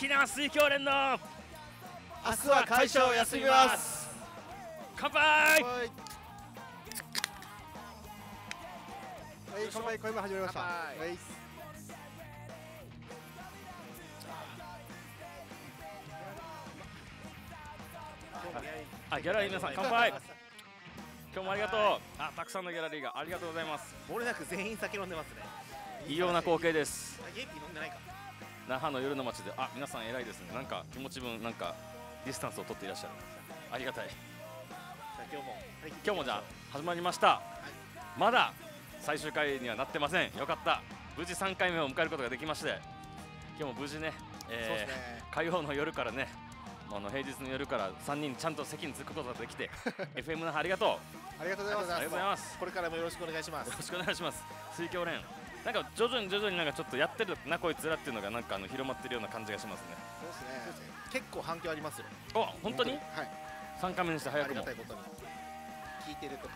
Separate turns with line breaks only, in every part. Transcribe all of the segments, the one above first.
沖縄水郷
連の明日は会社を休みます
乾杯はい
乾杯声も始まりましたはい
あギャラリー皆さん乾杯今日もありがとうあたくさんのギャラリーがありがとうございます漏れ
なく全員酒飲んでますね異様な
光景です
元気飲んでないか
那覇の夜の街であ皆さん偉いですねなんか気持ち分なんかディスタンスを取っていらっしゃるありがたいじ
ゃ今日も、はい、今日もじ
ゃ始まりました、はい、まだ最終回にはなってませんよかった無事3回目を迎えることができまして今日も無事ね,、えー、ね、火曜の夜からねあの平日の夜から3人ちゃんと席に着くことができて FM 覇 ありがとう
ありがとうございますこれからもよろしくお願いしますよろし
くお願いします水郷連なんか徐々に徐々になんかちょっとやってるなこいつらっていうのがなんかあの広まってるような感じがしますね
そうですね結構反響ありますよお本当にはい
3回目にして早くもありがたい
ことに聞いてるとか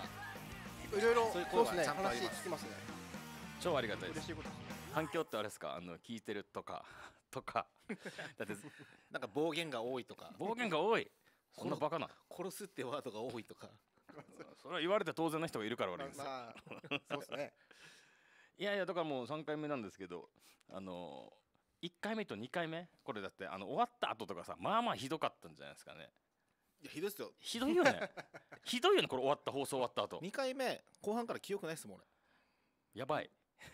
いろい
ろそういう声がちゃんとあります、ね、超ありがたいです反響ってあれですかあの聞いてるとか とか だって
なんか暴言が多いとか暴言が多いそんなバカな殺すってワードが多いとか それは言われて当然な人がいるから悪いんですよ、まあ、そうですねいやいやだか
らもう3回目なんですけどあの1回目と2回目これだってあの終わった後とかさまあまあひどかったんじゃないですかねいやひどいっすよひどいよね ひどいよねこれ終わった放送終わった後
2回目後半から記憶ないっすもん俺やばい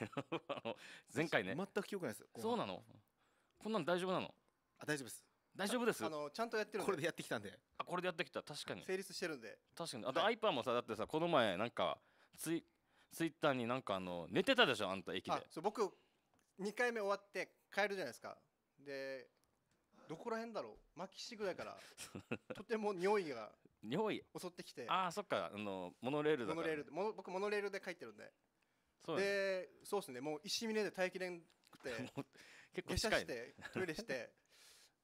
前回ね全く記憶ないです
そうなのこんなの大丈夫なのあ大丈夫です
大丈夫ですあのち
ゃんとやってるこれで
やってきたんであこれでやってきた確かに成
立してるんで
確かにあと、はい、アイパーもさだってさこの前なんかついツイッターになんかあの寝てたでしょあんた駅で
そう僕2回目終わって帰るじゃないですかでどこら辺だろう牧師ぐらいから とても匂いが匂い襲ってきてああそっ
かあのモノレールだから、ね、
モノレール僕モノレールで帰ってるんでそう、ね、でそうですねもう石峰で待機連くて 結構近い、ね、してトイレして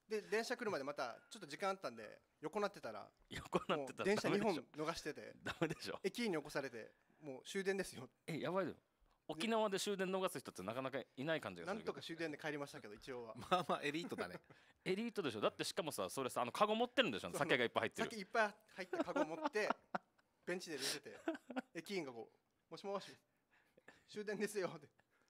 で電車来るまでまたちょっと時間あったんで横なってたら 横なってたら電車2本逃しててダメでしょ駅員に起こされてもう終電ですよえやばいよ沖縄で終電逃
す人ってなかなかいない感じがするなんとか
終電で帰りましたけど一応は ま
あまあエリートだね エリートでしょだってしかもさそれさあのカゴ持ってるんでしょ酒がいっぱい入ってる酒い
っぱい入ったカゴ持って ベンチで寝てて駅員がこう「もしもし終電ですよ」って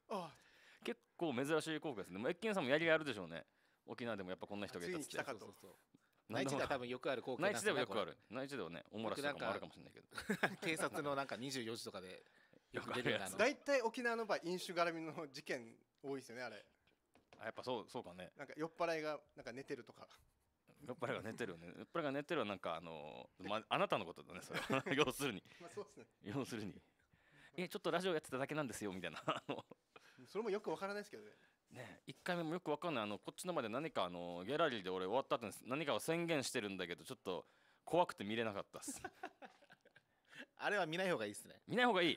ああ
結構珍しい効果ですね駅員さんもやりがいあるでしょうね沖縄でもやっぱこんな人がいたっってそうそ
うそう内地では多分よくある光景内地ではよくある
内地ではねおもらしとかもあるかもしれないけ
ど警察のなんか24時とかでよく出るような大
体沖縄の場合飲酒絡みの事件多いですよねあれ
あやっぱそうそうかね
なんか酔っ払いがなんか寝てるとか
酔っ払いが寝てるよね酔っ払いが寝てるはなんかあのー、まあなたのことだねそれ 要するにまあそうですね要するにえちょっとラジオやってただけなんですよみたいな
それもよくわからないですけどねね、
1回目もよくわかんないあのこっちのまで何かあのギャラリーで俺終わった後に何かを宣言してるんだけどちょっと怖くて見れなかったっす
あれは見ない方がいいっすね見ない方がいい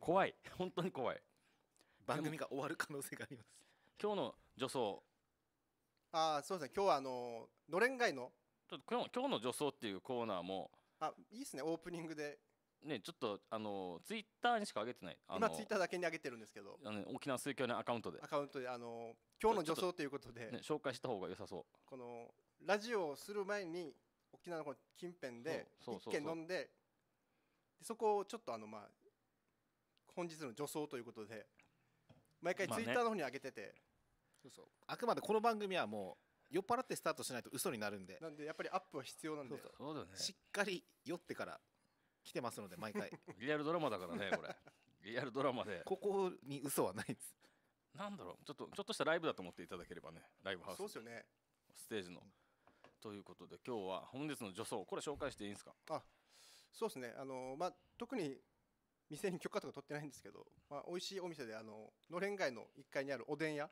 怖い本当に怖い番組が終わる可能性があります今日の女装
ああそうですね今日はあののれん街の
ちょっと今日の女装っていうコーナーもあいいっすねオープニングでね、ちょっとあのツイッターにしか上げてない今ツイッタ
ーだけに上げてるんですけど
あの沖縄水教のアカウントでア
カウントであの今日の女装ということでね、
紹介した方が良さそう
このラジオをする前に沖縄の近辺で一軒飲んででそこをちょっとあのまあ本日の女装ということで毎回ツイッターの方に上げてて、そうそう
あくまでこの番組はもう酔っ払ってスタートしないと嘘になるんで
なんでやっぱりアップは必要なんで
そうだねしっかり酔ってから来てますので毎回 リアルドラマだからねこれリアルドラマでここに嘘はないです
なんだろうちょっとちょっとしたライブだと思っていただければねライブハウスそうですよねステージの、ということで今日は本日の女装これ紹介していいんですか
あそうですねあのまあ特に店に許可とか取ってないんですけど、まあ、美味しいお店であののれん街の1階にあるおでん屋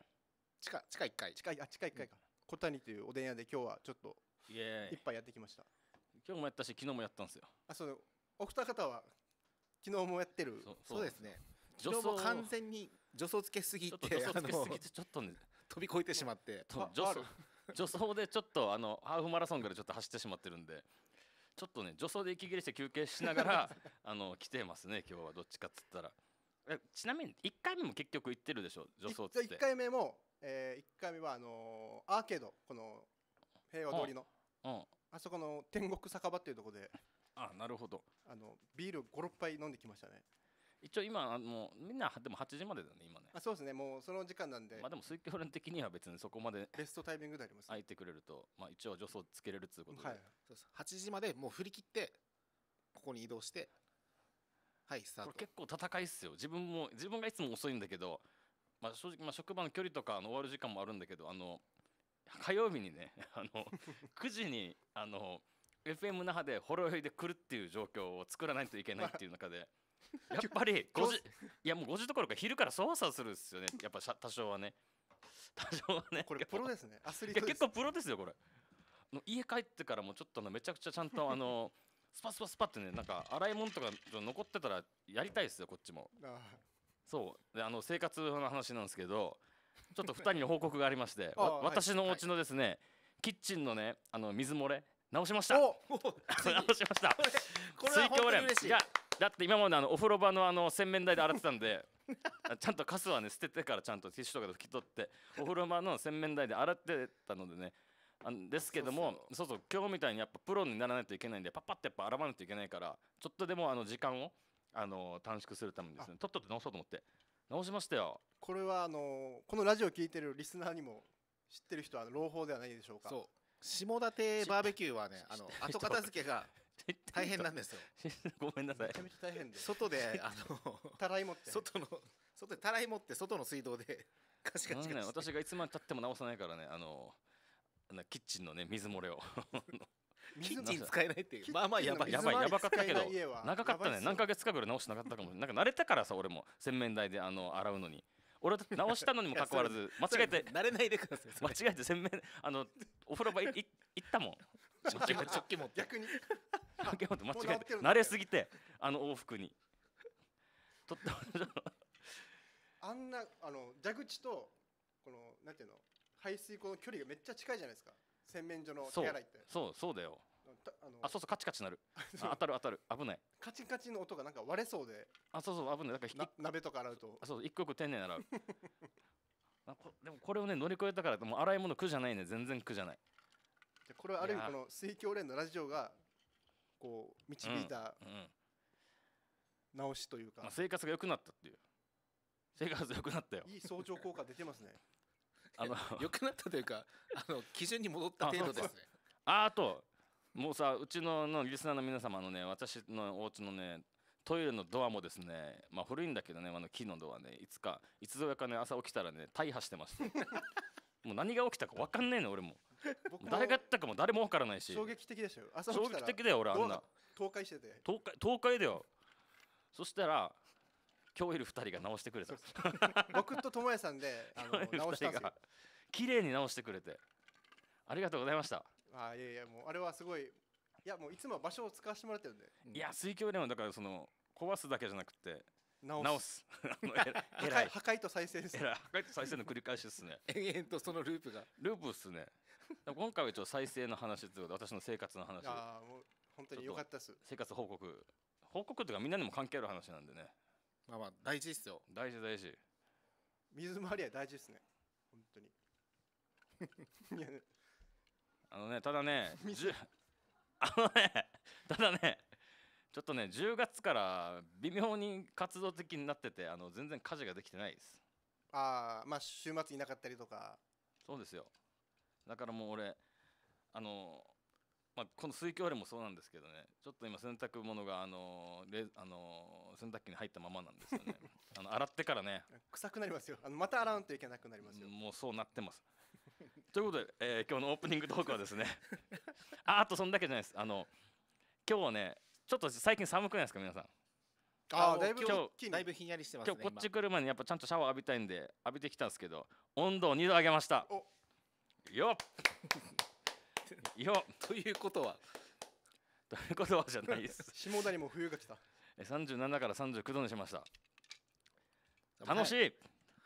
地下地下1階地下あ地下1階か、うん、小谷というおでん屋で今日はちょっと
一杯やってきました今日もやったし昨日もやったんですよ
あそうお二方は昨日もやってるそうですね昨日完全に
助走つけすぎて助走つけすぎてちょっと、ね、飛び越えてしまって助走
助走でちょっとあのハーフマラソンからちょっと走ってしまってるんでちょっとね助走で息切れして休憩しながら あの来てますね今日はどっちかっつったらちなみに1回目も結局行ってるでしょ助走けて 1, 1回
目も、えー、1回目はあのー、アーケードこの平和通りの、うん、うん、あそこの天国酒場っていうとこであなるほどあのビール56杯飲んできましたね
一応今あのみんなでも8時までだね今ね
あそうですねもうその時間なんで、ま
あでも水郷論的には別にそこまでベストタイミングであります、空いてくれると、まあ、一応助走つけれるっつうことで、はい
そうです
8時までもう振り切ってここに移動してはいスタこーれ
ト結構戦いっすよ自分も自分がいつも遅いんだけど、まあ、正直、まあ、職場の距離とかの終わる時間もあるんだけどあの火曜日にねあの9 時にあの FM 那覇でほろ酔いで来るっていう状況を作らないといけないっていう中で。やっぱり5 時いやもう5時どころか昼からそわそわするんですよねやっぱ多少はね 多少はねこれプロです
ねアスリート結構
プロですよこれ家帰ってからもちょっとめちゃくちゃちゃんとあのスパスパスパってねなんか洗い物とか残ってたらやりたいですよこっちもそうであの生活の話なんですけどちょっと2人に報告がありまして私のお家のですね、キッチンのねあの水漏れ直しました 直しました水郷連いやだって今まであのお風呂場のあの洗面台で洗ってたんで ちゃんとカスはね捨ててからちゃんとティッシュとかで拭き取ってお風呂場の洗面台で洗ってたのでねあですけどもそうそう今日みたいにやっぱプロにならないといけないんでパッパってやっぱ洗わないといけないからちょっとでもあの時間をあの短縮するためにですねとっとと直そうと思って直しましたよ
これはあのこのラジオ聞いてるリスナーにも知ってる人は朗報ではないでしょうかそ下館バーベキューはねあの後片付けが大変なんですよ
ごめんなさいめちゃめち
ゃ大変で外であのたらい持って外の
外でたらい持って外の水道でガシガシガシ
私がいつまでたっても直さないからねあのキッチンのね水漏れを キッチン使えないっていうまあまあやばいやばいやばかったけど長かったね何ヶ月かぐらい直してなかったかもなんか慣れたからさ俺も洗面台であの洗うのに俺は直したのにもかかわらず間違えて慣れないでください間違えて洗面あのお風呂場行ったもん間違えて食器持って逆に食器持って間違えて慣れすぎてあの往復にとって
あんなあの蛇口とこのなんていうの排水溝の距離がめっちゃ近いじゃないですか洗面所の手洗いってそうそうだよあのあそ
うそうカチカチなる あ当たる当たる危ない
カチカチの音がなんか割れそうであ
そうそう危ないだから鍋とか洗うとあそう一個一個丁寧に洗う
でも
これをね乗り越えたからもう洗い物苦じゃないね全然苦じゃない
でこれはある意味この水教連のラジオがこう導いた、うん、直しというか、まあ、生
活が良くなったっていう生活が良くなったよ
いい相乗効果出てますね
あの良くなったというかあの基準に戻った程度ですねああともうさうちののリスナーの皆様のね私のお家のねトイレのドアもですね、まあ、古いんだけどねあの木のドアねいつかいつぞやかね朝起きたらね大破してます もう何が起きたか分かんねえの俺もも誰がやったかも誰も分からないし衝
撃的でしょ朝起衝きた撃ら的だよ俺あんな倒壊してて
東海東海だよそしたら今日いる2人が直してくれた
僕と友也さんであの直したんですよ
綺麗に直してくれてありがとうございました
あいやいやもうあれはすごいいやもういつも場所を使わせてもらってるんで、
いや水郷でもだからその壊すだけじゃなくて直す直す 破壊破壊
と再生です破壊と再生の繰り返しですね 延々とそのループが
ループっすね今回はちょっと再生の話ということで私の生活の話あ
あもう本当によかったっす
生活報告報告というかみんなにも関係ある話なんでねまあまあ大事ですよ大事大事
水回りは大事ですね本当に いや
あのねただね あのね ただねちょっとね10月から微妙に活動的になっててあの全然家事ができてないです
ああまあ週末いなかったりとか
そうですよだからもう俺あのまあ、この水郷でもそうなんですけどねちょっと今洗濯物があのレあの洗濯機に入ったままなんですよね あの洗ってからね
臭くなりますよあのまた洗うといけなくなりますよ
もうそうなってます ということで、えー、今日のオープニングトークはですねああとそんだけじゃないですあの今日はねちょっと最近寒くないですか皆さん
ああだいぶ今日だいぶひんやりしてます、ね、今日こっち
来る前にやっぱちゃんとシャワー浴びたいんで浴びてきたんですけど温度を2度上げましたよっよっということはということはじゃないです
下田にも冬が来た
37から39度にしました楽しい、はい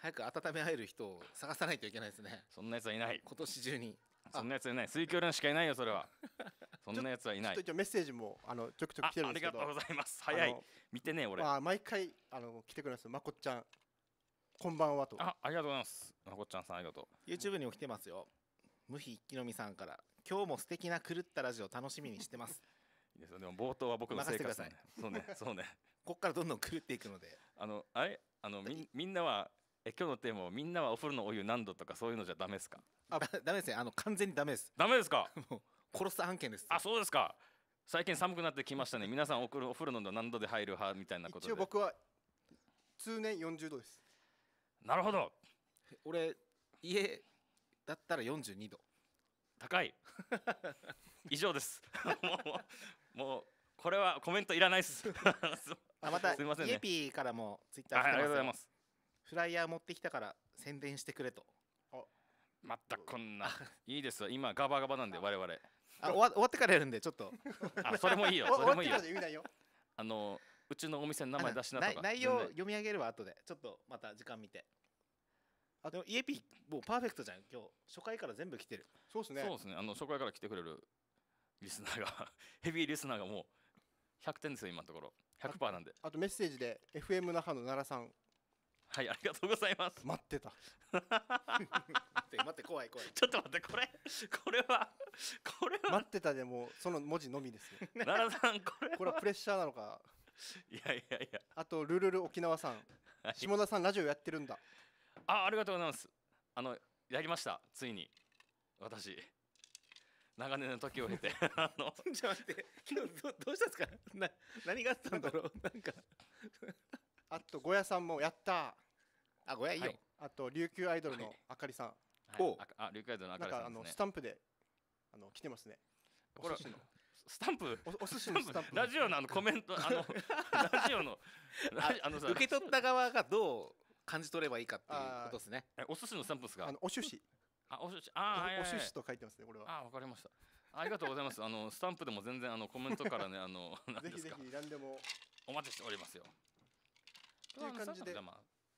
早く温め合える人を探さないといけないですね
そんなやつはいない今年中にそんなやつはいない水教練しかいないよそれは そんなやつはいない
一応メッセージもあのちょくちょく来てるんですけどありがとうございます早い
見てね俺、ま
あ、毎回あの来てくれますまこっちゃんこんばんはとあ
ありがとうございますまこっちゃんさんありがと
う YouTube にも来てますよ無比
一気のみさんから今日も素敵な狂ったラジオ楽しみにしてます いいですよでも冒頭は僕の生活、そうねそう
ねここからどんどん狂っていくのであのあれあのみみんなはえ今日のテーマはみんなはお風呂のお湯何度とかそういうのじゃダメですか
あ ダメですねあの完
全にダメですダメですかもう殺す案件ですあそうですか最近寒くなってきましたね皆さんお風呂お風呂の何度で入る派みたいなことで一応僕
は通年40度ですなるほど俺家だったら42度
高い以上です もうもうこれは
コメントいらないです あまたすみません、ね、イエピーからもツイッター、ありがとうございます
フライヤー持ってきたから宣伝してくれとまた
こんないいですよ今ガバガバなんで我々あ終わ終わってか
らやるんでちょっと
あそれもいいよ それもいい
よ
あのうちのお店の名前出しなとか内容読
み上げれば後でちょっとまた時間見てあでもイエピもうパーフェクトじゃん今日初回から全部来てるそうですねそう
ですねあの初回から来てくれるリスナーが ヘビーリスナーがもう100点ですよ今のところ100%なんで
あとメッセージで FM 那覇の奈良さん
はいあ
りがとうございます待ってた待って待って、怖い怖い
ちょっと待ってこれこれはこれは待ってたでもその文字のみですね奈良さんこれこれはプレッシャーなのか
いやいやいや
あとルルル沖縄さん、はい、下田さんラジオやってるんだ
あありがとうございますあのやりましたついに私長年の時を経て あのちょ
っと待って今日どどうしたんですかな何があったんだろうなんかあとゴヤさんもやったあごやいいよ、はいあと琉球アイドルのあかりさん、はいおうあ
あ、リュウイドルのな赤んかあさんのですスタン
プであの来てますねお寿司のスタンプおお寿司のスタンプラジオのあのコメントあの ラジオのラジあのさ受け取った側がどう感
じ取ればいいかっていうことですねえお寿司のスタンプ
ですかあのお寿司あお寿司あはいはいお寿司と書いてますねこれはあわかりました
ありがとうございますあのスタンプでも全然あのコメントからねあの ぜひぜひ何でもお待ちしておりますよ
という感じで。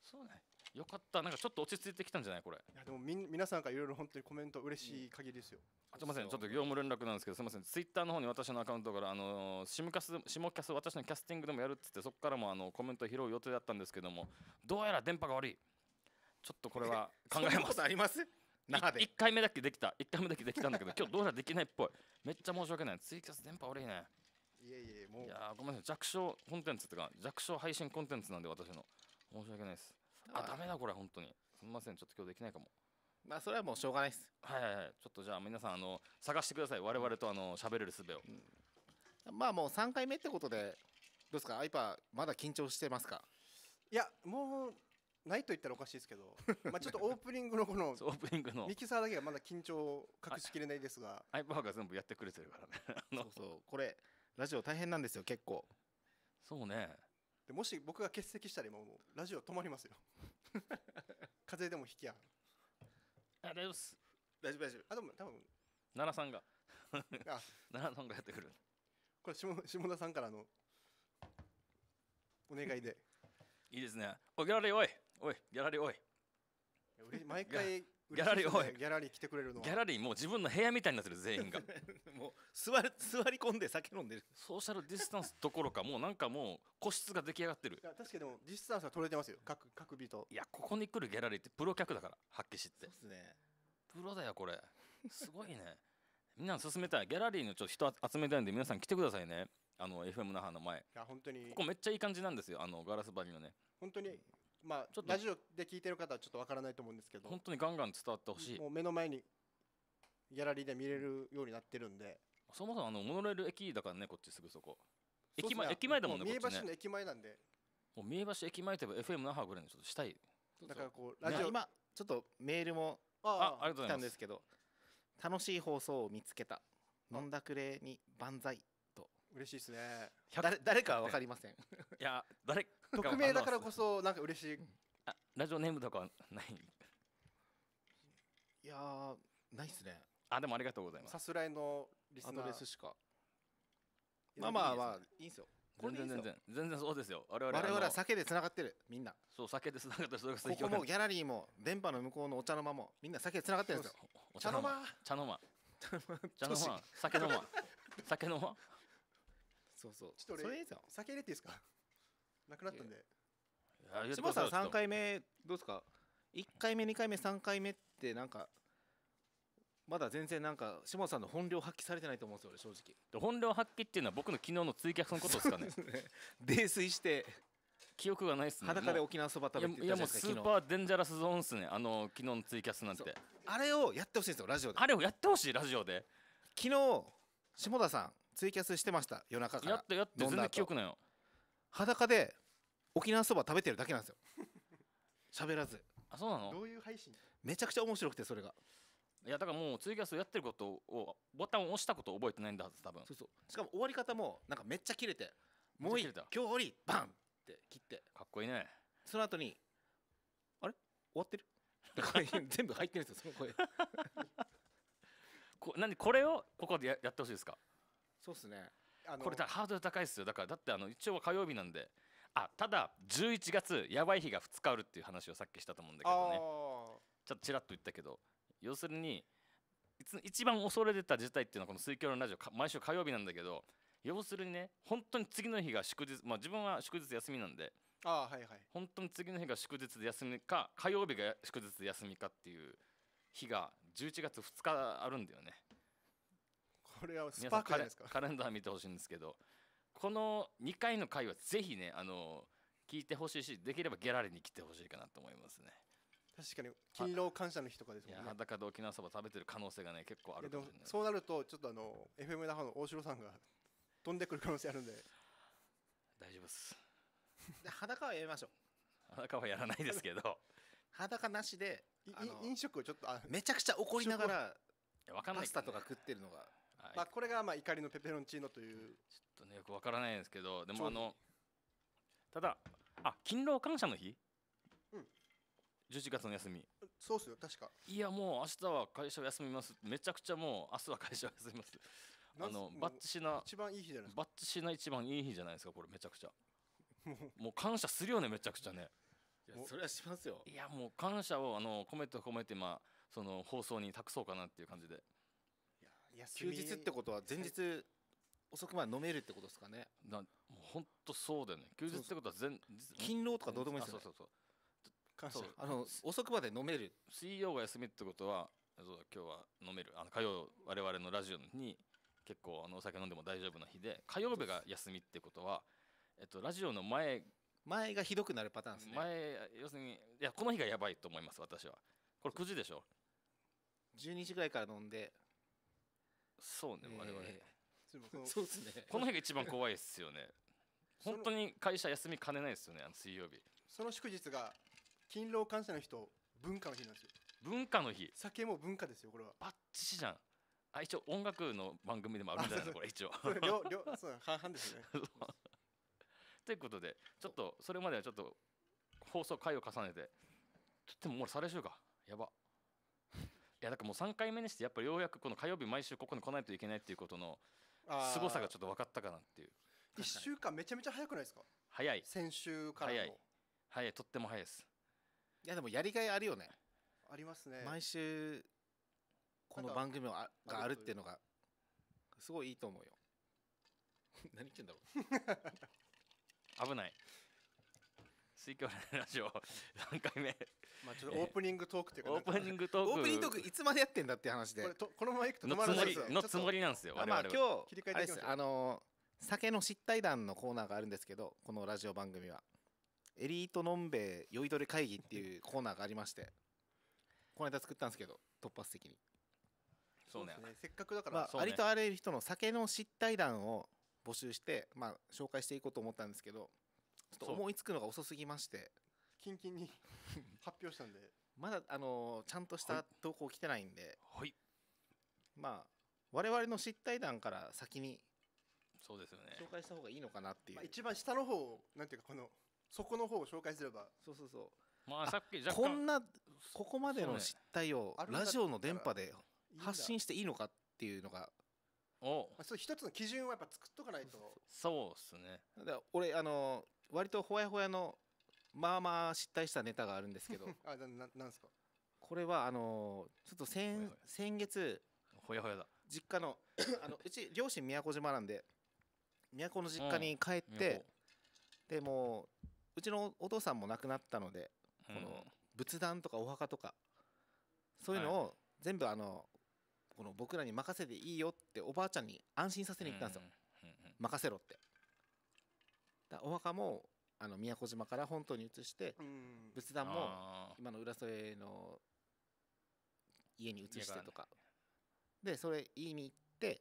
そうね。
よかった、なんかちょっと落ち着いてきたんじゃない、これ。い
や、でも、み、皆さんからいろいろ本当にコメント嬉しい限りですよ。
うん、すみません、ちょっと業務連絡なんですけど、すみません、ツイッターの方に私のアカウントから、あの、シムキャス、シモキャス、私のキャスティングでもやるっつって、そこからも、あの、コメント拾う予定だったんですけども。どうやら電波が悪い。ちょっとこれは 考えます。あります。1回目だけできた1回目だけできたんだけど今日どうやらできないっぽいめっちゃ申し訳ないツイキャス電波悪いね
いえいえもうい
やごめんなさい弱小コンテンツってか弱小配信コンテンツなんで私の申し訳ないですあダメだこれ本当にすみませんちょっと今日できないかもまあそれはもうしょうがないですはいはいはいちょっとじゃあ皆さんあの探してください我々とあの喋れる術を、
うん、まあもう3回目ってこと
でどうですかアイパーまだ緊張してますかいやもうないと言ったらおかしいですけど まあちょっとオープニングのこの オープニングのミキサーだけはまだ緊張を隠しきれないですが
アイパーが全部やってくれてるからねそうそうこれラジオ大変なんですよ結
構そうね
でもし僕が欠席したら今もうラジオ止まりますよ 風邪でも引きやあ大丈夫っす大丈夫大丈夫あでも多分奈良さんが 奈良さんがやってくるこれ下下田さんからの
お願いで いいですねおギャラリーおいおいギャラリーおい
毎回ギャラリーおいギャラリー来てくれるのギャラ
リーもう自分の部屋みたいになってる全員がもう座り 座り込んで酒飲んでるソーシャルディスタンスどころかもうなんかもう個室が出来上がってるいや
確かにでもディスタンスは取れてますよ各各ビートいやこ
こに来るギャラリーってプロ客だからはっきりってそうすねプロだよこれ
すごいね
みんな進めたいギャラリーのちょっと人集めたいんで皆さん来てくださいねあの FM 那覇の前い
や本当にここめっ
ちゃいい感じなんですよあのガラス張りのね
本当にまあ、ちょっとラジオで聞いてる方はちょっとわからないと思うんですけど本
当にガンガン伝わってほしいもう
目の前にギャラリーで見れるようになってるんで
そもそもあのモノレール駅だからねこっちすぐそこ
駅前駅前だもんね三重橋の駅前なんで
もう三重橋駅前といえば FM 那覇ぐらいのちょっとしたい
だからこうラジオ今
ちょっとメールもああありがとうございますすけど楽しい放送を見つけた飲んだくれに万歳と嬉しいですね誰誰かは分かりませんいや誰匿名だから
こそなんか嬉しいあ
ラジオネームとかない
いやないっすね
あでもありがとうございます
さすらいのリスナーアドレスしかまあまあまあいいんす
よ全然全然
全然そうですよ我々我々は酒
でつながってるみんな
そう酒でつながってるそれがここもギャ
ラリーも電波の向こうのお茶の間もみんな酒でつながってるんですよ茶の間茶の間茶の間酒の間酒の間そうそう
ちょっと俺酒入れていいですかなくなったんで柴田さん3回
目どうですか1回目2回目3回目ってなんかまだ全然なんか下田さんの本領発揮されてないと思うんですよ正直本領発揮っていうのは僕の昨日のツイキャスのことですかね
泥酔して記憶がな
いっすね裸で沖縄そば食べていやもうスーパ
ーデンジャラスゾーンっすねあの昨日のツイキャスなんてあれをやってほしいんですよラジオであれをやってほしいラジオで
昨日下田さんツイキャスしてました夜中からやったやって全然記憶ないよ裸で沖縄そば食べてるだけなんですよ 喋らずあそうなのどういう配信めちゃくちゃ面白くてそれがいやだからもうツイキャスやってることをボタンを押したことを覚えてないんだはず多分そうそうしかも終わり方もなんかめっちゃ切れて「もういい今日終りバン!」って切ってかっこいいねその後に「あれ終わってる? 」全部入ってるんですよその声
こなんでこれをここでややってほしいですか
そうっすねこれ
ハードル高いっすよだからだってあの一応は火曜日なんであただ11月やばい日が2日あるっていう話をさっきしたと思うんだけどねちょっとちらっと言ったけど要するに一番恐れてた事態っていうのはこの「水郷のラジオ」毎週火曜日なんだけど要するにね本当に次の日が祝日まあ自分は祝日休みなんであ、はいはい、本当に次の日が祝日で休みか火曜日が祝日で休みかっていう日が11月2日あるんだよね。
これはスパークじゃないですかカ
レンダー見てほしいんですけどこの2回の回はぜひねあの聞いてほしいしできればギャラリーに来てほしいかなと思いますね
確かに勤労感謝の日とかですもんね
裸で沖縄そば食べてる可能性がね結構あるかも
しれないそうなるとちょっとあの FM 那覇の大城さんが飛んでくる可能性あるんで大丈夫です裸はやめまし
ょ
う裸はやらないですけど
裸なしで飲食をちょっとめちゃくちゃ怒りながらパスタと
か食ってるのが
まあ、これがまあ怒りのペペロンチーノというちょっと
ねよくわからないんですけどでもあのただあ勤労感謝の日、うん、11月の休み
そうっすよ確か
いやもう明日は会社休みますめちゃくちゃもう明日は会社休みますあのバッチシな一番いい日じゃないですかバッチシな一番いい日じゃないですかこれめちゃくちゃもう感謝するよねめちゃくちゃね
いやそれはしますよいやもう
感謝をあの込めて込めてまあその放送に託そうかなっていう感じで
休日ってことは前日遅くまで飲めるってことですかね
なもう本当そうだよね休日ってことは全勤労とかどうでもいいですよ、ね、そうそうそう
感謝あの
遅くまで飲める水曜が休みってことはそうだ今日は飲めるあの火曜我々のラジオに結構あのお酒飲んでも大丈夫な日で火曜日が休みってことは、えっと、ラジオの前前がひどくなるパターンですね前要するにいやこの日がやばいと思います私はこれ9時でしょ12時ぐらいから飲んでそうね我々、え
ー、そうですね この日が一番怖
いですよね本当に会社休みかねないですよねあの水曜日
その祝日が勤労感謝の日と文化の日なんですよ文化の日酒も文化ですよこれはバッ
チシじゃんあ一応音楽の番組でもあるんじゃないのこれ一応
そう半々ですね
ということでちょっとそれまではちょっと放送回を重ねてちょっともう最終かやばやだからもう3回目にしてやっぱようやくこの火曜日毎週ここに来ないといけないっていうことの凄さがちょっと分かったかなっていう1週
間めちゃめちゃ早くないですか早い先週からの早い早いとっても早いですいやでもやりがいあるよね
ありますね毎
週この番組があるっていうのがすごいいいと思うよ何言ってんだろう危ない水郷ラジオ何回目
まあちょっとオープニングトークっていうかオープニングトークオープニングトークいつ
までやってんだって話で
ここのままいくと止のまつらもないりのつもりなんですよ我まあ今日切り替えあてます
あの酒の失態談のコーナーがあるんですけどこのラジオ番組はエリートのんべえ酔いどれ会議っていうコーナーがありましてこの間作ったんですけど突発的に、
そうねそうですねせっかくだから、まあねありとあ
らゆる人の酒の失態談を募集して、まあ、紹介していこうと思ったんですけどちょっと思いつくのが遅すぎましてキンキンに 発表したんでまだあのちゃんとした投稿来てないんで、はい、まあ我々の失態談から先にそうですよね紹介した方がいいのかなっ
ていう、まあ、一番下の方なんていうかこの底の方を紹介すればそうそうそ
うまあさっきこん
なここまでの失
態をラジオの電波で発信していいのかっていうのが
お、まあ、そう一つの基準はやっぱ作っとかないと
そうっすねだ俺あの割とほやほやのまあまあ失態したネタがあるんですけど
あなななんですか
これはあのちょっと先先月ほやほやだ実家のあのうち両親宮古島なんで宮古の実家に帰って、うん、でもううちのお父さんも亡くなったので、うん、この仏壇とかお墓とかそういうのを全部あの、この僕らに任せていいよっておばあちゃんに安心させに行ったんですよ、任せろってだお墓もあの宮古島から本島に移して、仏壇も今の浦添の家に移してとかでそれ家に行って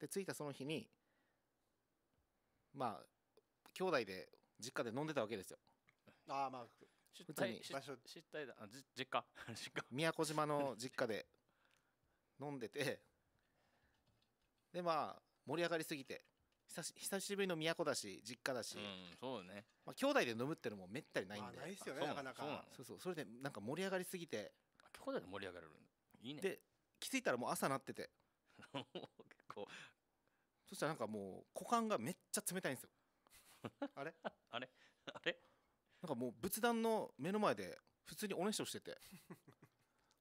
で着いたその日にまあ兄弟で実家で飲んでたわけですよああまあ普通に場所だあじ実家 実家宮古島の実家で飲んでてでまあ盛り上がりすぎて久し久しぶりの都だし実家だし、うん、そうねまあ、兄弟で飲むってのもめったにないんで、まあないですよねなのなかそうなかそうそうそれでなんか盛り上がりすぎて兄弟で盛り上がれるいいねで気づいたらもう朝なっててもう 結構そしたらなんかもう股間がめっちゃ冷たいんですよ あれあれあれなんかもう仏壇の目の前で普通におねしょしてて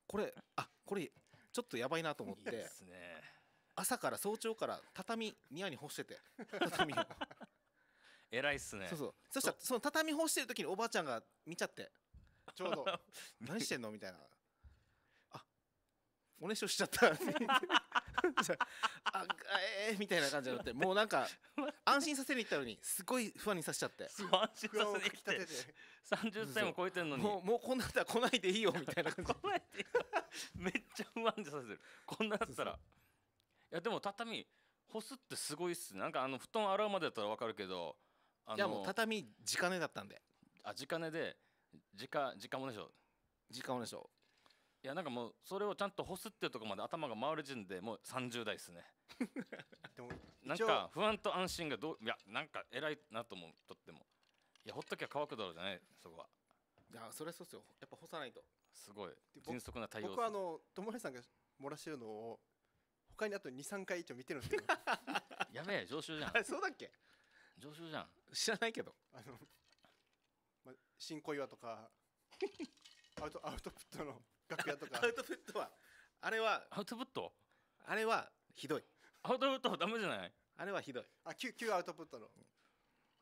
これあこれちょっとやばいなと思っいいですね朝から早朝から畳庭に干してて 畳を偉いっすねそうそうそしたらその畳干してる時におばあちゃんが見ちゃって
ちょうど
何してんのみたいなあおねしょしちゃった あええー、みたいな感じになってもうなんか安心させに行ったのにすごい不安にさせちゃって安心させに来て30歳も超えてんのにもうもうこんなだったら来ないでいいよ
みたいな感じ来ないでめっちゃ不安でさせるこんなだったらやでも畳干すってすごいっすなんかあの布団洗うまでだったらわかるけどあのいやもう畳
直金だったんで
あ直金で時間もでしょ時間をでしょいやなんかもうそれをちゃんと干すっていうとこまで頭が回る時点でもう30代ですね
でもなんか不
安と安心がどういやなんか偉いなと思うとってもいやほっときゃ乾くだろうじゃないそこは
いやそれそうっすよやっぱ干さないと
すごい迅速な対応僕はあ
の友達さんが漏らしてるのを他にあと23回以上見てるんですけど やべえ上昇じゃんあれそうだっけ上昇じゃん知らないけどあの、ま、新小岩とか アウトアウトプットの楽屋とか アウトプットはあれはアウトプットあれ
はひどいアウトプットはダメじゃないあれはひどいあ旧旧アウトプットの、う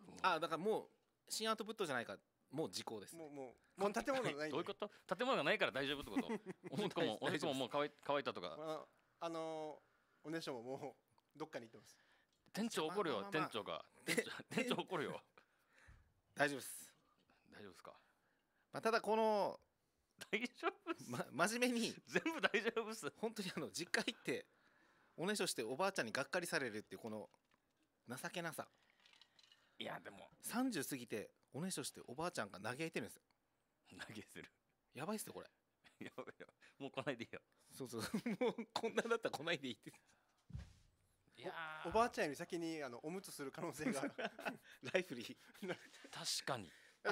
ん、あだからもう新アウトプットじゃないかもう時効です、
ね、もうもうもう建物がない、どういう
こ
と建物がないから大丈夫ってことおしっこもおしっこももう乾い乾いたとか
あのおねしょももうどっかに行ってます
店長怒るよ、店長が店長 店長怒るよ大丈夫です、大丈夫ですか
まあ、ただこの、
大丈夫っすま、真面目に全部大丈夫っす本当にあの実家行っておねしょしておばあちゃんにがっかりされるっていうこの情けなさいやでも30過ぎておねしょしておばあちゃんが嘆いてるんですよ嘆いてるやばいっすよこれやいやもう来ないでいいよそうそう もうこんなんだったら来ないでいいって
いやおばあちゃんより先にあのおむつする可能性がある
ライフリー確かに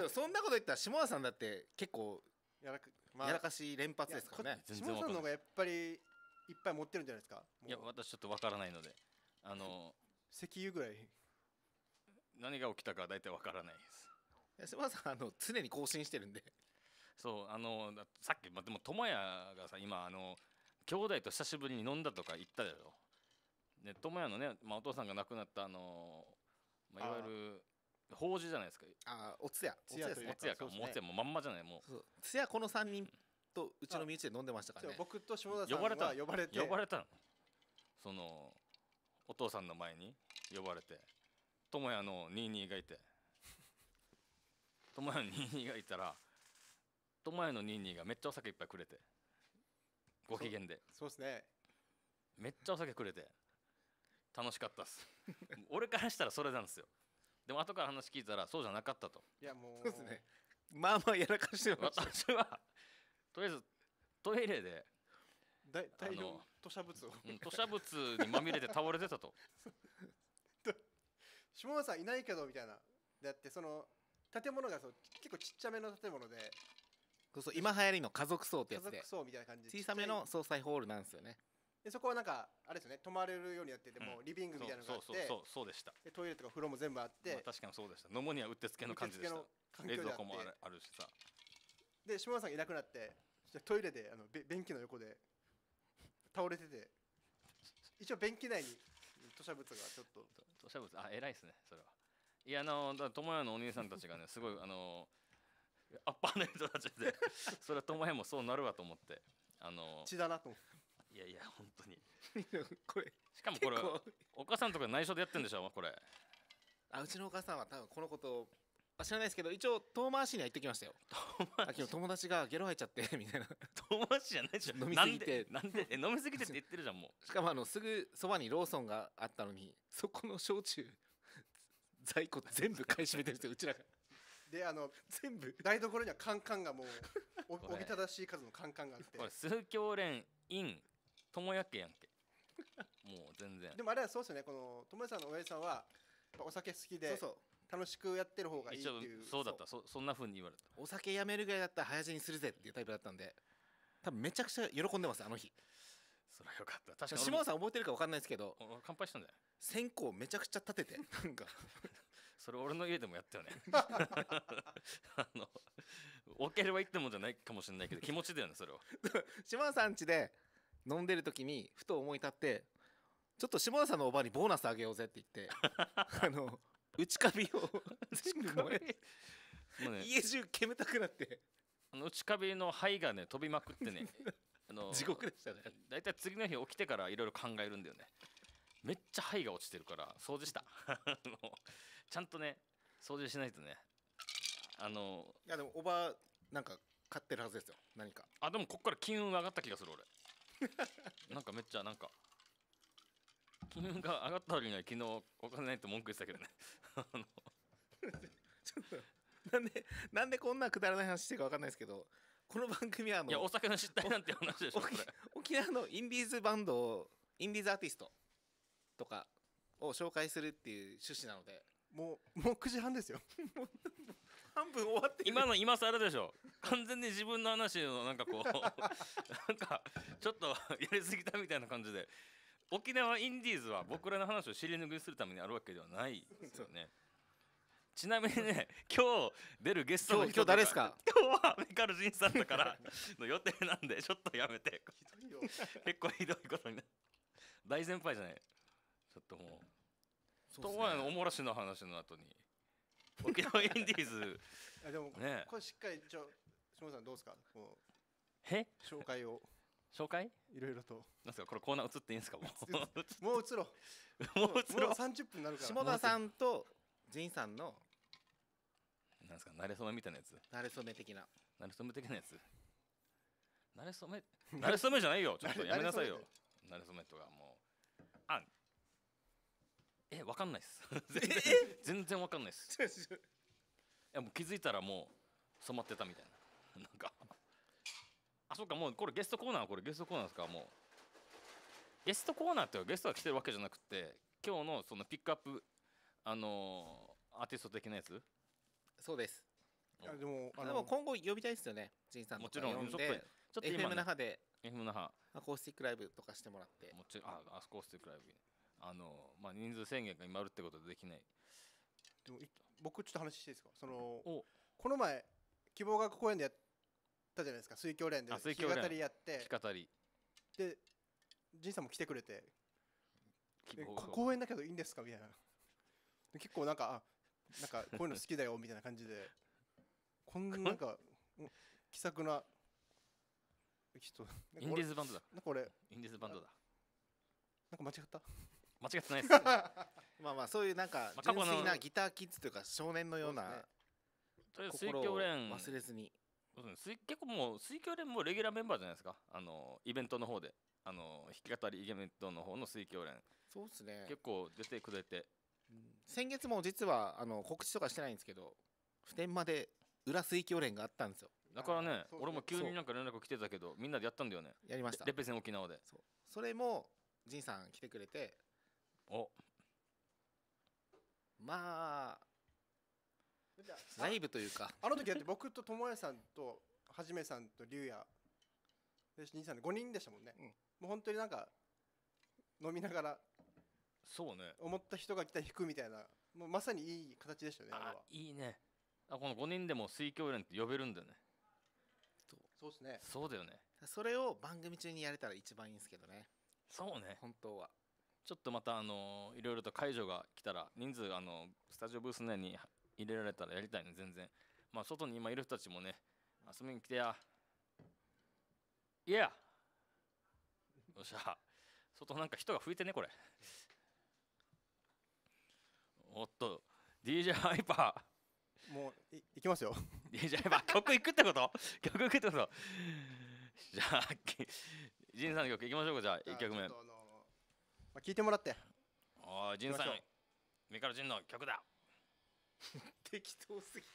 そんなこと言ったら下田さんだって結構
やらか,、まあ、やらかし連発ですからね下田さんの方がやっぱりいっぱい持ってるんじゃないですか
い
や私ちょっとわからないのであの
石油ぐらい
何が起きたか大体わからない
です下田さんあの常に更新してるんでそうあ
のさっき、まあ、でも智也がさ今あの兄弟と久しぶりに飲んだとか言ったでしょ。ね智也のね、まあ、お父さんが亡くなったあの、まあ、いわゆる
法事じゃないですか。あおつや。おつやおつやか、ね、お通夜もまんまじゃないもう。つやこの三人とうちの身内で飲んでましたからね。僕と下田さん呼ばれた呼ばれて呼ばれたの。
そのお父さんの前に呼ばれて智也の22がいて智也の22がいたら。と前のニーニーがめっちゃお酒いっぱいくれてご機嫌でそうですねめっちゃお酒くれて楽しかったっす 俺からしたらそれなんですよでも後から話聞いたらそうじゃなかったと
いやもうそうです
ね
まあまあやらかしてました私は
とりあえずトイレで
大大量土砂物を、
土砂物にまみれて倒れてたと
下村さんいないけどみたいなであってその建物がそう結構ちっちゃめの建物で
そうそう今流行りの家族葬ってやつで
族葬みたいな感じ小
さめの葬祭ホールなんですよね
でそこはなんかあれですね泊まれるようになっててもうリビングみたいなのがあそうそうそうそうそうでした、でトイレとか風呂も全部あって、まあ、
確か
にそうでした飲むにはうってつけの感じでした環冷境で蔵庫もあるあるしさ
で下村さんがいなくなってじゃトイレであのべ便器の横で倒れてて一応便器内に土砂物がちょっと土砂物あ偉いですねそれはいやあ
のだ友也のお兄さんたちがねすごいあのアッパーの人たちでそれはと友也もそうなるわと思ってあの血
だなと思っ
ていやいや本当に
これしかもこれ
お母さんとか内緒でやってんでしょこれ
あうちのお母さんは多分このことあ知らないですけど一応遠回しには行ってきましたよ遠回し友達がゲロ吐いちゃってみたいな 遠回しじゃないでしょ飲みすぎてなん
でえ飲みすぎてって言ってるじゃんも
うしかもあのすぐそばにローソンがあったのにそこの焼酎在庫全部買い占めてる人うちらが
であの全部台所にはカンカンがもう おおびただしい数のカンカンがあって
これ数教連イン友やけやんけもう全然で
もあれはそうですよねこの友也さんの親父さんはお酒好きでそうそう楽しくやってる方がいいってい
うそうだったそそんなふうに言われた
お
酒やめるぐらいだったら早死にするぜってい
うタイプだったんで多分めちゃくちゃ喜んでますあの日
それはよかった確かに島尾さ
ん覚えてるか分かんないですけど乾杯したんだよ線香めちゃくちゃ立ててなんかそれ俺
の家でもやったよね あの分ければいいってもんじゃないかもしれないけど気持ちだよねそれは
島田さん家で飲んでる時にふと思い立ってちょっと島田さんのおばにボーナスあげようぜって言って あの内カビを全部燃えもうね家中煙たくなってあの内カビの
灰がね飛びまくってね あの地獄でしたね大体次の日起きてからいろいろ考えるんだよねめっちゃ灰が落ちてるから掃除したあのちゃんとね掃除しないとねあの
いやでもおば
なんか買ってるはずですよ何かあでもこっから金運上がった気がする俺 なんかめっちゃなんか金運が上がった割には昨日お金ないって文句言ってたけどね あの
ちょっとなんでなんでこんなくだらない話してるか分かんないですけどこの番組はあのいやお
酒の失態なんて話でしょこれ
沖縄のインディーズバンドをインディーズアーティストとかを紹介するっていう趣旨なので
もうもう9時半ですよもう半
分終わって今の今更でしょ
完
全に自分の話のなんかこう なんかちょっとやりすぎたみたいな感じで沖縄インディーズは僕らの話を尻拭いするためにあるわけではないですよねちなみにね今日出るゲストの今日誰ですか今日はメカルジンさんだから の予定なんでちょっとやめて結構ひどいことにな大先輩じゃないちょっともう。東湾、ね、おもらしの話の後に沖縄インディーズ でも、ね、こ
れしっかりちょ下さんどうですかうえ紹介を紹介いろいろと
なんすかこれコーナー映っていいんですかも
うもう映ろうもう映ろう三十分になるから下田さんと仁さんの
なんですか慣れ初めみたいなやつ慣れ初め的な慣れ初め的なやつ慣れ初め慣れ初めじゃないよちょっとやめなさいよ慣れ初めとかもうあんえわかんないです 全然分かんないです いやもう気づいたらもう染まってたみたいな なんかあそっかもうこれゲストコーナーこれゲストコーナーですかもうゲストコーナーってゲストが来てるわけじゃなくて今日のそのピックアップあのー、アーティスト的なやつ
そうですあでもあでも今後呼びたいですよね仁さんもちろ
んちょっとちょっと今、ね、FM 那覇で FM 那覇
アコースティックライブとかしてもらってもちろんあア
コースティックライブあの、まあ、人数制限が今あるってことでできない
でもい僕ちょっと話していいですかそのおこの前希望学公園でやったじゃないですか水郷連で弾き語りやって弾き語りで仁さんも来てくれて公園だけどいいんですかみたいな結構なんかあなんかこういうの好きだよみたいな感じで こんななんか気さくな人インディーズバンドだなんか俺インディーズバンドだなんか間違った間違
ってないです まあまあそういうなんか純粋なギターキッズというか少年のような心を忘れずに
そうです、ね、結構もう水教連もレギュラーメンバーじゃないですかあのイベントの方であの弾き語りイベントの方の水教連
そうですね結
構出てくれて、
先月も実はあの告知とかしてないんですけど普天間で裏水教連があったんですよ
だからね、俺も急になんか連絡来てたけどみんなでやったんだよねやりましたレペゼン沖縄で
それも仁さん
来てくれておまあ
ライブというか
あの時だって僕と智也さんとはじめさんと竜也で兄さんで5人でしたもんね、うん、もう本当になんか飲みながらそうね思った人が来たら引くみたいなもうまさにいい形でしたねあい
いねあこの5人でも水教練って呼べるんだよね
そ
うですねそうだよねそれを番組中にやれたら一番いいんですけどねそうね本当は
ちょっとまたあのいろいろと解除が来たら人数あのスタジオブース内に入れられたらやりたいね全然まあ外に今いる人たちもね遊びに来てやいやよっしゃ外なんか人が吹いてねこれおっと DJ ハイパ
ーもういいきますよ
DJ ハイパー 曲いくってこと曲いくってことじゃあ仁さんの曲いきましょうかじゃあ1曲目
まあ、聞いてもらって
おい仁さん目から仁の曲だ
適当すぎ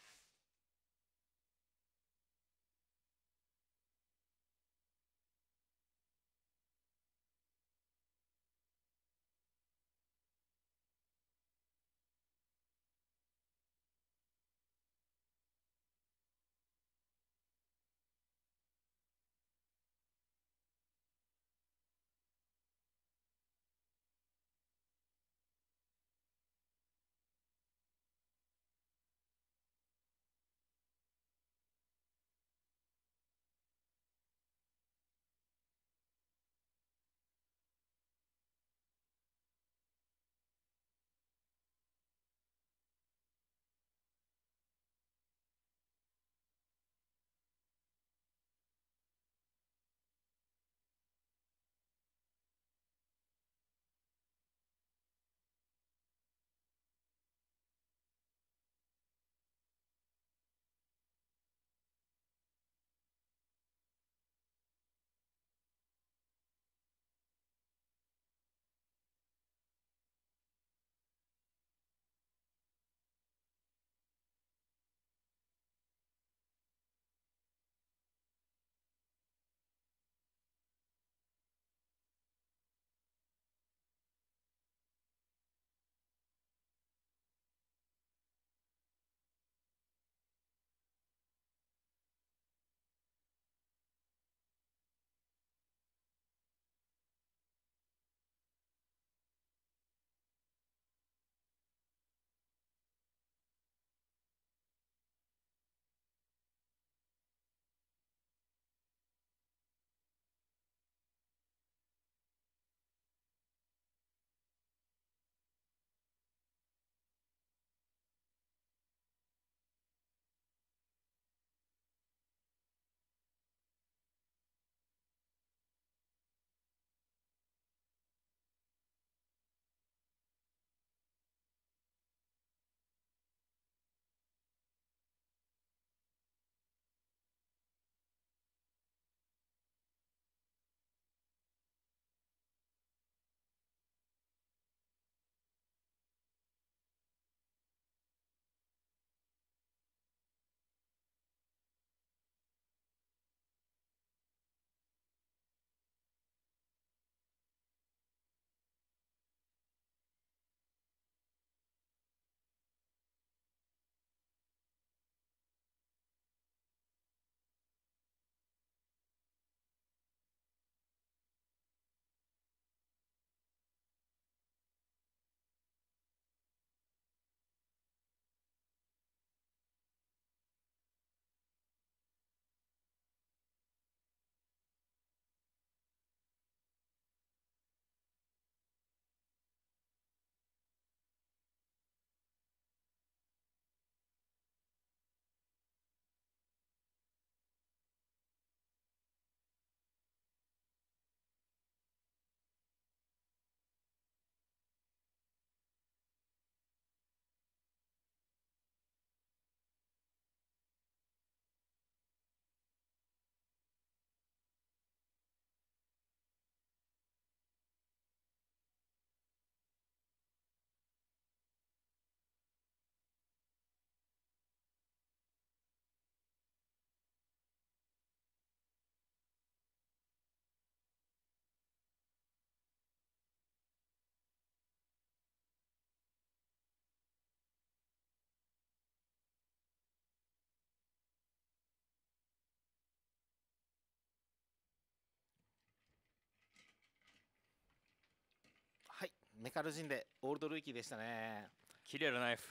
メカルジンでオールドルーキーでしたね切れるナイフ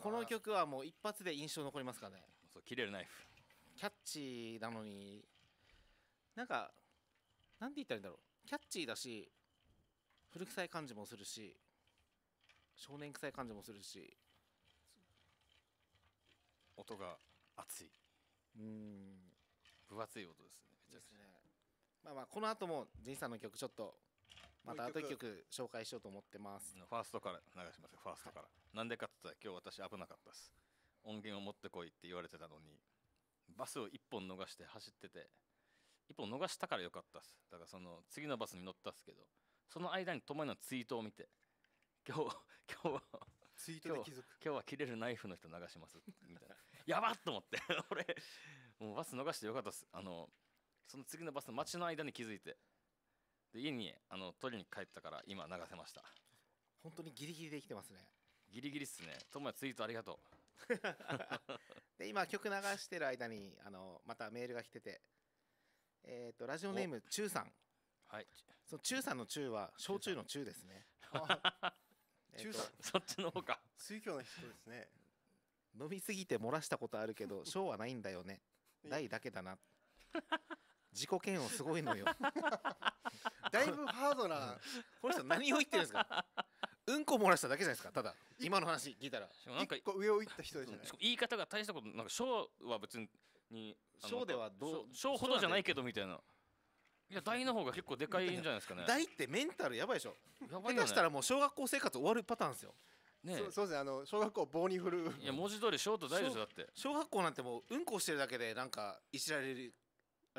この曲はもう一発で印象残りますからねそう切れるナイフキャッチーなのになんかなんて言ったらいいんだろうキャッチーだし古臭い感じもするし少年臭い感じもするし音が熱いうん分厚い音ですねめちゃくちゃ、ね、まあまあこの後もジンさんの曲ちょっとまたあと曲紹介しようと思ってます
ファーストから流しますよファーストから、はい、なんでかって言ったら今日私危なかったです音源を持ってこいって言われてたのにバスを1本逃して走ってて1本逃したからよかったですだからその次のバスに乗ったっすけどその間に友達のツイートを見て今日 今日はツイートで気づく今日は切れるナイフの人流しますみたいなやばっと思って俺もうバス逃してよかったっすあのその次のバスの街の間に気づいてで家にあの取りに帰ったから今流せ
ました本当にギリギリできてますね
ギリギリっすねトモヤツイートありがとう
で今曲流してる間にあのまたメールが来ててえっ、ー、とラジオネーム中さんはいその中さんの中は焼酎の中ですね チューさんそっちの方
か水郷の人ですね
飲みすぎて漏らしたことあるけどショーはないんだよね台だけだな自己嫌悪すごいのよ
だいぶハードなこの人何を言ってるんです
かうんこ漏らしただけじゃないですかただ今の話聞いたらなんか一個上を行った人でゃな言い方が大したことなんか小は別に小ではどう小ほどじゃないけ
どみたいないや大の方が結構でかいんじゃないですかね大ってメンタルやばいでしょ
やばい、下手したらもう小学校生活終わるパターンですよねそうですねあの小学校棒に振るいや
文字通りショート大でしだって小学校なんてもううんこしてるだけでなんかいじられる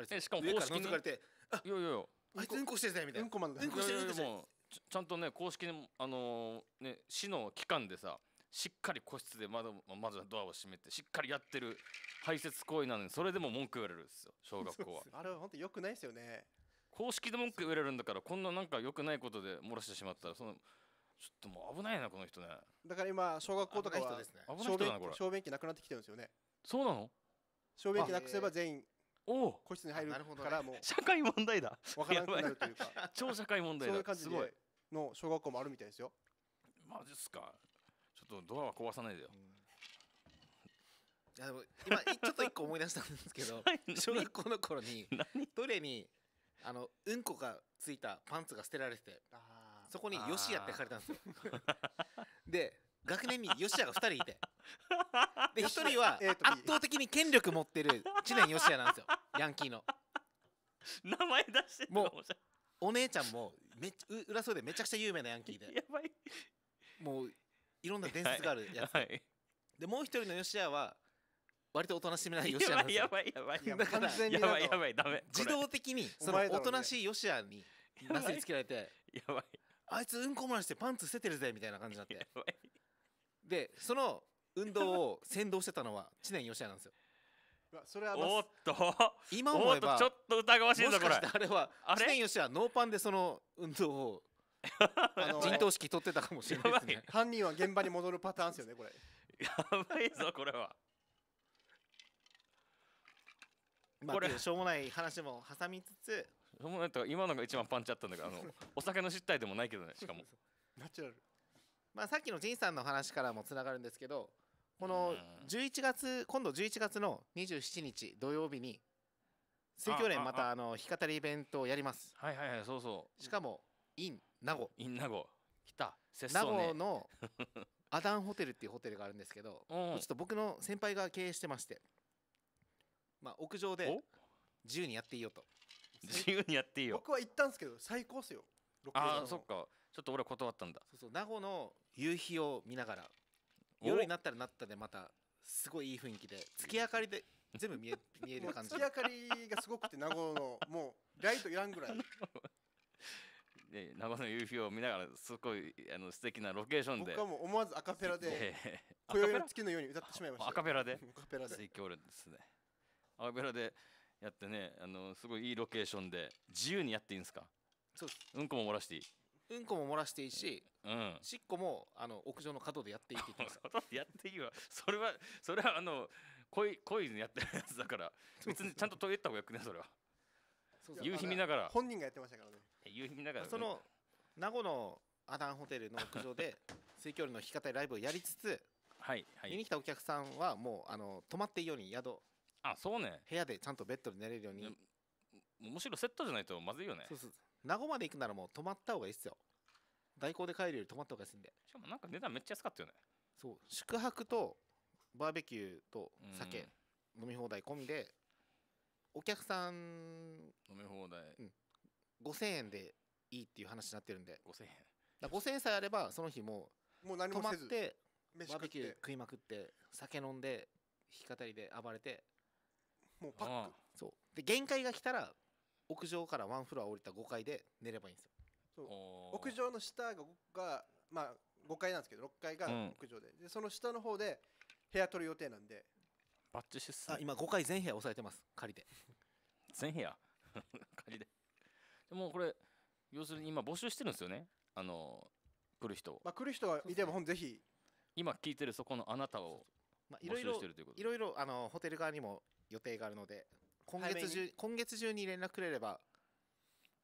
あれえしかも上公から式にかれてあいやいやいやあいつうんこしてるぜみたいなうんこまでうんこしてるうんこしてるもちゃんとね
公式のあのね市の機関でさしっかり個室で窓まずはドアを閉めてしっかりやってる排泄行為なのにそれでも文句言われるんですよ小学校は
あれは本当良くないですよね
公式で文句言われるんだからこんななんか良くないことで漏らしてしまったらそのちょっともう危ないなこの人ね
だから今小学校とか人はですね危ない人だなこれ小便器なくなってきてるんですよねそうなの小便器なくせば全員お個室に入るからもう社会問題だ分からなくなるというか 超社会問題だそういう感じでの小学校もあるみたいですよマジっすかちょっとドアは壊さないでよ、うん、いやでも今 ちょっと一個思い出したんですけど 小学校の頃に
トイレにあのうんこがついたパンツが捨てられててそこに「よしや」って書かれたんですよで学年に吉谷が2人いて で1人は圧倒的に権力持ってる知念吉谷なんですよヤンキーの名前出してもうお姉ちゃんもめっちゃ裏そうでめちゃくちゃ有名なヤン
キーでやばい
もういろんな伝説があるやつ、はいはい、でもう1人の吉谷は割とおとなしめな吉谷なんですよやば
いやばいやばいだからやばいや
ばいダメ自動的にそのおとなしい吉谷になすりつけられてやばいあいつうんこ漏らしてパンツ捨ててるぜみたいな感じになってやばいでその運動を先導してたのは 知念義也なんですよ
それはおっ
と今思おえっとばちょっ
と疑わしいもぞこかれしてあれ
はあれ知念義也はノーパンでその運動を あ陣頭指揮取ってたかもしれないで
すね犯人は現場に戻るパターンですよねこれや
ばいぞこれはまあこれうしょ
うもない話も
挟みつつ
もうなんか今のが一番パンチあったんだけどあのお酒の失態でもないけどねしかも
ナチュラルまあ、さっきの仁さんの話からもつながるんですけどこの11月今度11月の27日土曜日に水教連またあの日語りイベントをやりますはいはいはいそうそうしかも in 名護 in 名護来た名護のアダンホテルっていうホテルがあるんですけど、ちょっと僕の先輩が経営してまして、まあ、屋上で自由にやっていいよと自由にやっていいよ僕
は行ったんですけど最高っすよ
ああそっかちょっと俺は断ったんだそうそう
名護の夕日
を見ながら夜になったらなったでまたすごいいい雰囲気で月明かりで全部見え見える感じ月明
かりがすごくて名護のもうライトいらんぐらい
で 名護の夕日を見ながらす
ごいあの素敵なロケーションで僕はもう思わずアカペラで「今宵の月のように」歌ってしまいましたアカペラで アカペラで最強ですねアカペラでやってねあのすごいいいロケーションで自由にやっていいんですかそうですうんこも漏らしていい
うんこも漏らしていいし、うん、しっこもあの屋上の角でやっていいって言ってます。やっていいわそれは
それはあの恋恋にやってるやつだから別にちゃんとトイレった方がよくねそれは
夕日見ながら本人がやってましたからね夕日見ながらその名護のア
ダンホテルの屋上で水郷里の弾き方ライブをやりつつはいはい、見に来たお客さんはもうあの泊まっていいように宿あそうね部屋でちゃんとベッドで寝れるように
むしろセットじゃないとまずいよねそうそ
う名護まで行くならもう泊まった方がいいっすよ代行で帰るより泊まった方がいいすんでしかもなんか値段めっちゃ安かったよねそう宿泊とバーベキューと酒、飲み放題込みでお客さん飲み放題、うん、5000円でいいっていう話になってるんで5000円だ5000円さえあればその日ももう何も泊まってバーベキュー食いまくって酒飲んで弾き語りで暴れてもうパックそうで限界が来たら屋上からワンフロア降りた5階で寝ればいいんですよ屋
上の下がが、まあ、5階なんですけど6階が屋上でで、その下の方で部屋取る予定なんで
バッチ出産今5階全部屋押さえてます借りて 全部屋
借りてでもこれ要するに今募集してるんですよねあの来る人
まあ、来る人がいてもぜひ
今聞いてるそこのあなたを
募集してるということいろいろあのホテル側にも予定があるので今月中今月中に連
絡くれれば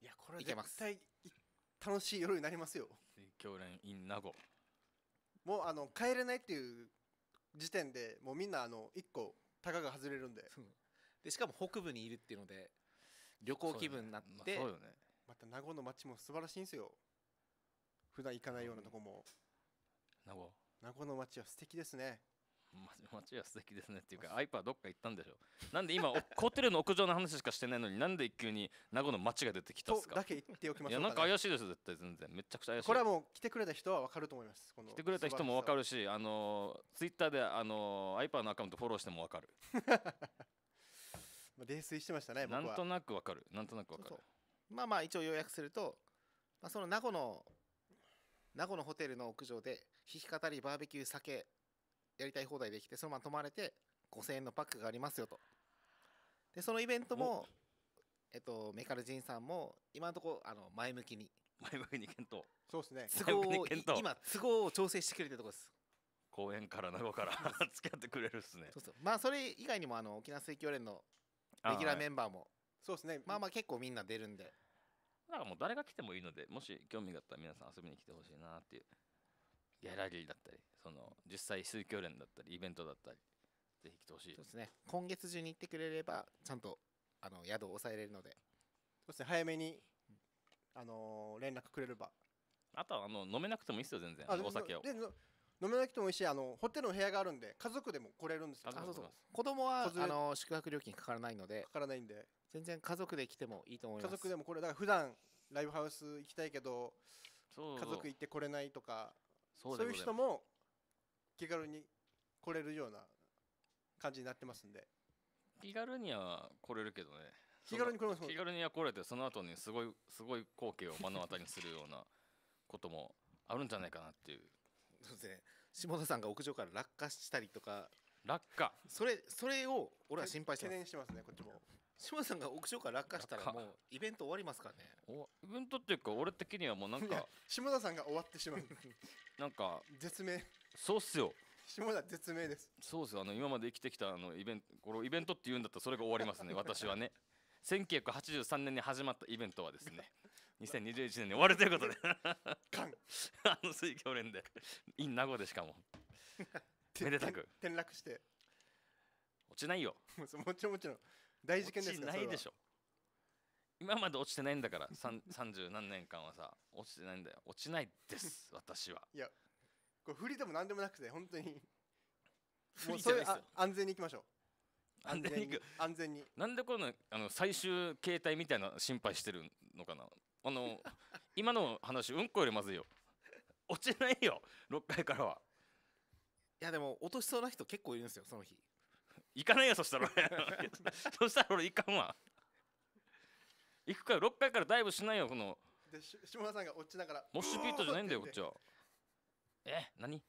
いやこれけます絶対楽しい夜になりますよ
教練名護
もうあの帰れないっていう時点でもうみんなあの1個たかが外れるんででしかも北部にいるっていうので旅行気分になってそうよねまあ、ねまた名護の街も素晴らしいんですよ普段行かないようなとこも、うん、名護名護の街は素敵ですね
街は素敵ですねっていうかアイパーどっか行ったんでしょなんで今ホテルの屋上の話しかしてないのになんで急に名護の街が出てきたんですかだけ言っておきましょう、ね、いやなんか怪しいです絶対全然めちゃくちゃ怪しいこれはもう
来てくれた人は分かると思います来てくれた人も分か
るしあのツイッターであのアイパーのアカウントフォローしても分かる
泥酔してましたねなんとな
く分かるなんとなく分かる
まあまあ一応要約すると、まあ、その名護の名護のホテルの屋上で弾き語りバーベキュー酒やりたい放題できてそのまま泊まれて5000円のパックがありますよとでそのイベントも、えっと、メカルジンさんも今のところあの前向きに前向きに検討そうですね都合を今都合を調整してくれてるとこです
公園から名護から 付き合ってくれるっすねそ
うそうまあそれ以外にもあの沖縄水教連のレギュラーメンバーも、はい、そうですねまあまあ結構みんな出るんで
だからもう誰が来てもいいのでもし興味があったら皆さん遊びに来てほしいなっていうギャラリーだったりその実際数教連だったりイベントだったり
ぜひ来てほしいそうですね今月中に行ってくれればちゃんとあの宿を抑えれるので
そうですね早めにあのー連絡くれれば
あとはあの飲めなくてもいいですよ全然
あお酒をでの飲めなくてもいいしあのホテルの部屋があるんで家族でも来れるんですよあそうそう子供はあの
宿泊料金かからないのでかからないんで全然家族で来てもいいと思います家族で
もこれだから普段ライブハウス行きたいけど家族行って来れないとかそういう人も気軽に来れるような感じになってますんで
気軽には来れるけどね気軽に来れます気軽には来れてその後にすごいすごい光景を目の当たりにするようなことも
あるんじゃないかなっていうそうですね下田さんが屋上から落下したりとか落下それそれを俺は心配してます懸念してますねこっちも島さんが屋上から落下したらもうイベント終わりますかねおイベントっていうか俺的にはもうなんか下田さんが終わっ
てしまうなんか絶命そうっすよ下田絶命ですそうっすよあの今まで生きてきたあのイベントこのイベントって言うんだったらそれが終わりますね 私はね1983年に始まったイベントはですね2021年に終わるということで あの水教連でイン名護でしかも
めでたく転落して落ちないよもちろんもちろん大事件ですかないでしょ
今まで落ちてないんだから 三十何年間はさ落ちてないんだよ落ちないです 私は
いやこれ振りでも何でもなくて本当に もうそれ安全に行きましょう安全に
行く安全になんでこのあの最終形態みたいな心配してるのかなあの今の話うんこよりまずいよ
落ちないよ6回からはいやでも落としそうな人結構いるんですよその日行かないよそしたら俺 そしたら俺行かんわ
行くかよ6回からダイブしないよこの
でし下田さんが落ちながらモッシュピットじゃないんだよこっちはえ
何 う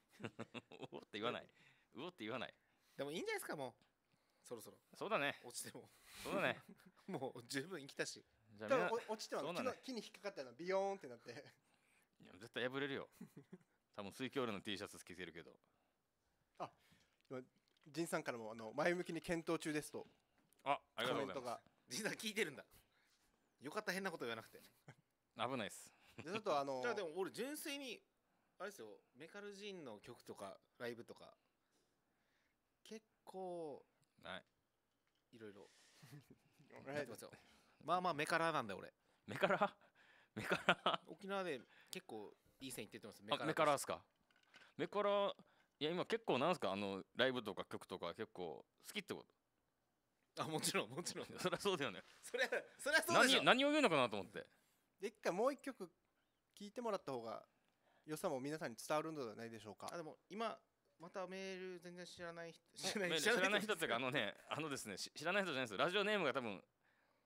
おって言わないうおって言わない
でも
いいんじゃないですかも
うそろそろそうだね落ちてもそうだね
もう十分生きたしじゃ多分あ落ちてはそ木,、の
木に引っかかったのビヨーンってなってい
や絶対破れるよ多分水郷寮の T シャツ着てるけど
あ今仁さんからもあの前向きに検討中ですと
あありがとコメうンござトいまが
実は聞いてるんだ
よかった変なこと言わなくて危ないですでちょっとあのじゃあでも俺純粋にあれですよメカルジンの曲とかライブとか結構はいいろいろ やってますよまあまあメカラなんだよ俺目から目から沖縄で結構いい線いってるますあメカラです
かいや今結構なんすかあのライブとか曲とか結構好きってこ
と あもちろんもちろん
そりゃそうだよね
そりゃそりゃそう何何を言うのかなと思ってで一回もう一曲聴いてもらった方が良さも皆さんに伝わるのではないでしょうかあでも
今またメール全然知らない人知ら
ない知らない人っていうかあ
のねあのですね知らない人じゃないですラジオネームが多分